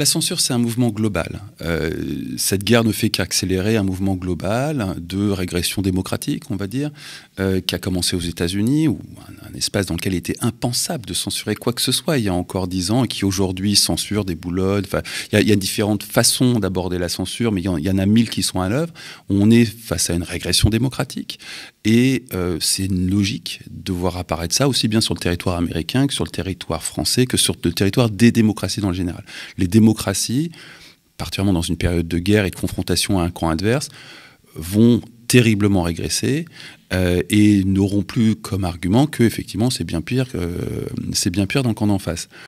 La censure, c'est un mouvement global. Euh, cette guerre ne fait qu'accélérer un mouvement global de régression démocratique, on va dire, euh, qui a commencé aux États-Unis, où un espace dans lequel il était impensable de censurer quoi que ce soit il y a encore dix ans et qui aujourd'hui censure des boulottes. Enfin, il, y, a différentes façons d'aborder la censure, mais il y, en, a mille qui sont à l'œuvre. On est face à une régression démocratique et euh, c'est une logique de voir apparaître ça aussi bien sur le territoire américain que sur le territoire français que sur le territoire des démocraties dans le général. Les démocraties, particulièrement dans une période de guerre et de confrontation à un camp adverse, vont terriblement régressé euh, et n'auront plus comme argument que effectivement c'est bien pire que euh, c'est bien pire dans le camp d'en face.